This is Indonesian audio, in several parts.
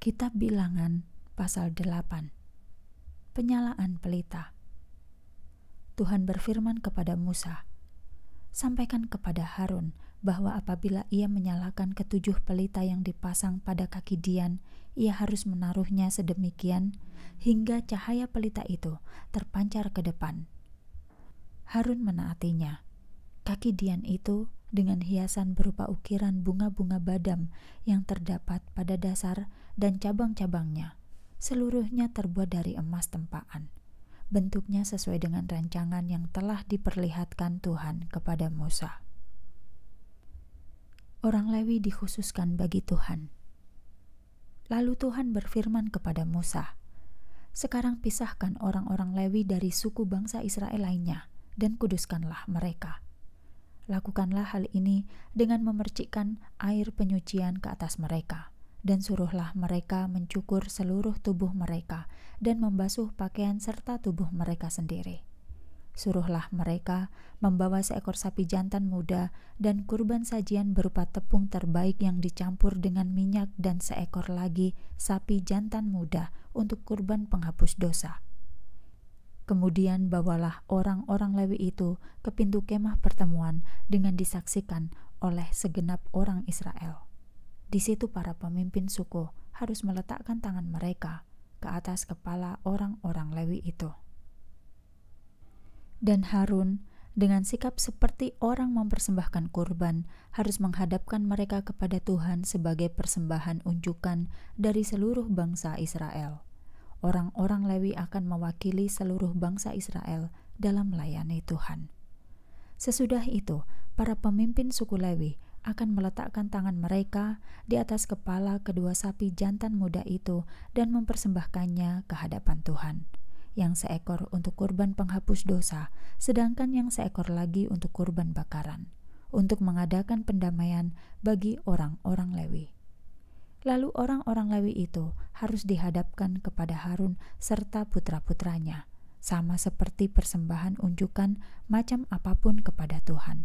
Kitab Bilangan pasal 8 Penyalaan pelita Tuhan berfirman kepada Musa Sampaikan kepada Harun bahwa apabila ia menyalakan ketujuh pelita yang dipasang pada kaki Dian ia harus menaruhnya sedemikian hingga cahaya pelita itu terpancar ke depan Harun menaatinya Kaki Dian itu dengan hiasan berupa ukiran bunga-bunga badam yang terdapat pada dasar dan cabang-cabangnya. Seluruhnya terbuat dari emas tempaan. Bentuknya sesuai dengan rancangan yang telah diperlihatkan Tuhan kepada Musa. Orang Lewi dikhususkan bagi Tuhan. Lalu Tuhan berfirman kepada Musa, "Sekarang pisahkan orang-orang Lewi dari suku bangsa Israel lainnya." dan kuduskanlah mereka. Lakukanlah hal ini dengan memercikkan air penyucian ke atas mereka, dan suruhlah mereka mencukur seluruh tubuh mereka dan membasuh pakaian serta tubuh mereka sendiri. Suruhlah mereka membawa seekor sapi jantan muda dan kurban sajian berupa tepung terbaik yang dicampur dengan minyak dan seekor lagi sapi jantan muda untuk kurban penghapus dosa Kemudian bawalah orang-orang Lewi itu ke pintu kemah pertemuan dengan disaksikan oleh segenap orang Israel. Di situ para pemimpin suku harus meletakkan tangan mereka ke atas kepala orang-orang Lewi itu. Dan Harun dengan sikap seperti orang mempersembahkan kurban harus menghadapkan mereka kepada Tuhan sebagai persembahan unjukan dari seluruh bangsa Israel orang-orang Lewi akan mewakili seluruh bangsa Israel dalam melayani Tuhan. Sesudah itu, para pemimpin suku Lewi akan meletakkan tangan mereka di atas kepala kedua sapi jantan muda itu dan mempersembahkannya ke hadapan Tuhan. Yang seekor untuk kurban penghapus dosa, sedangkan yang seekor lagi untuk kurban bakaran, untuk mengadakan pendamaian bagi orang-orang Lewi. Lalu orang-orang Lewi itu harus dihadapkan kepada Harun serta putra-putranya, sama seperti persembahan unjukan macam apapun kepada Tuhan.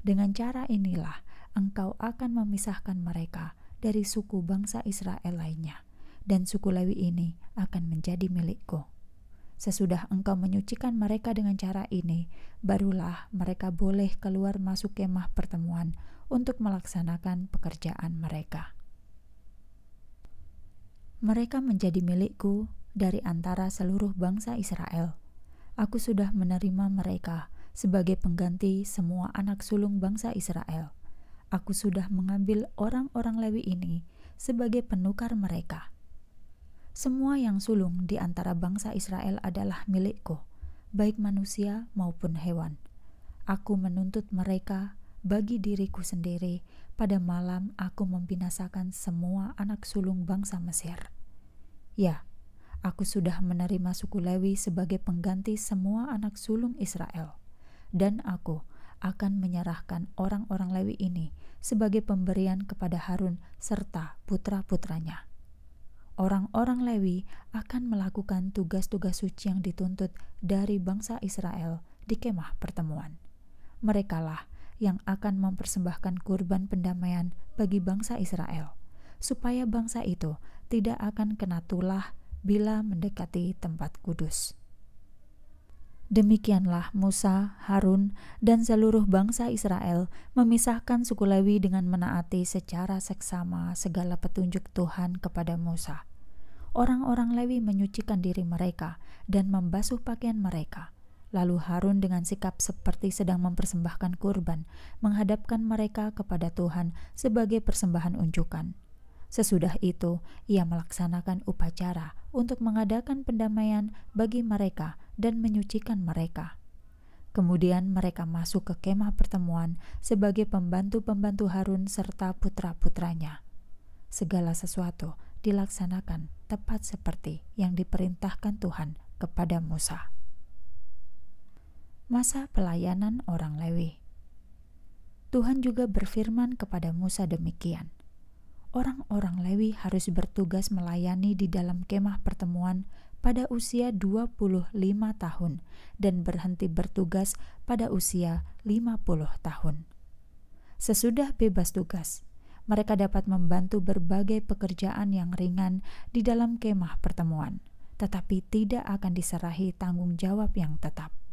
Dengan cara inilah engkau akan memisahkan mereka dari suku bangsa Israel lainnya, dan suku Lewi ini akan menjadi milikku. Sesudah engkau menyucikan mereka dengan cara ini, barulah mereka boleh keluar masuk kemah pertemuan untuk melaksanakan pekerjaan mereka. Mereka menjadi milikku dari antara seluruh bangsa Israel. Aku sudah menerima mereka sebagai pengganti semua anak sulung bangsa Israel. Aku sudah mengambil orang-orang Lewi ini sebagai penukar mereka. Semua yang sulung di antara bangsa Israel adalah milikku, baik manusia maupun hewan. Aku menuntut mereka bagi diriku sendiri pada malam aku membinasakan semua anak sulung bangsa Mesir. Ya, aku sudah menerima suku Lewi sebagai pengganti semua anak sulung Israel, dan aku akan menyerahkan orang-orang Lewi ini sebagai pemberian kepada Harun serta putra-putranya. Orang-orang Lewi akan melakukan tugas-tugas suci yang dituntut dari bangsa Israel di kemah pertemuan. Merekalah yang akan mempersembahkan kurban pendamaian bagi bangsa Israel, supaya bangsa itu tidak akan kena tulah bila mendekati tempat kudus. Demikianlah Musa, Harun, dan seluruh bangsa Israel memisahkan suku Lewi dengan menaati secara seksama segala petunjuk Tuhan kepada Musa. Orang-orang Lewi menyucikan diri mereka dan membasuh pakaian mereka Lalu Harun dengan sikap seperti sedang mempersembahkan kurban, menghadapkan mereka kepada Tuhan sebagai persembahan unjukan. Sesudah itu, ia melaksanakan upacara untuk mengadakan pendamaian bagi mereka dan menyucikan mereka. Kemudian mereka masuk ke kemah pertemuan sebagai pembantu-pembantu Harun serta putra-putranya. Segala sesuatu dilaksanakan tepat seperti yang diperintahkan Tuhan kepada Musa masa pelayanan orang Lewi. Tuhan juga berfirman kepada Musa demikian. Orang-orang Lewi harus bertugas melayani di dalam kemah pertemuan pada usia 25 tahun dan berhenti bertugas pada usia 50 tahun. Sesudah bebas tugas, mereka dapat membantu berbagai pekerjaan yang ringan di dalam kemah pertemuan, tetapi tidak akan diserahi tanggung jawab yang tetap.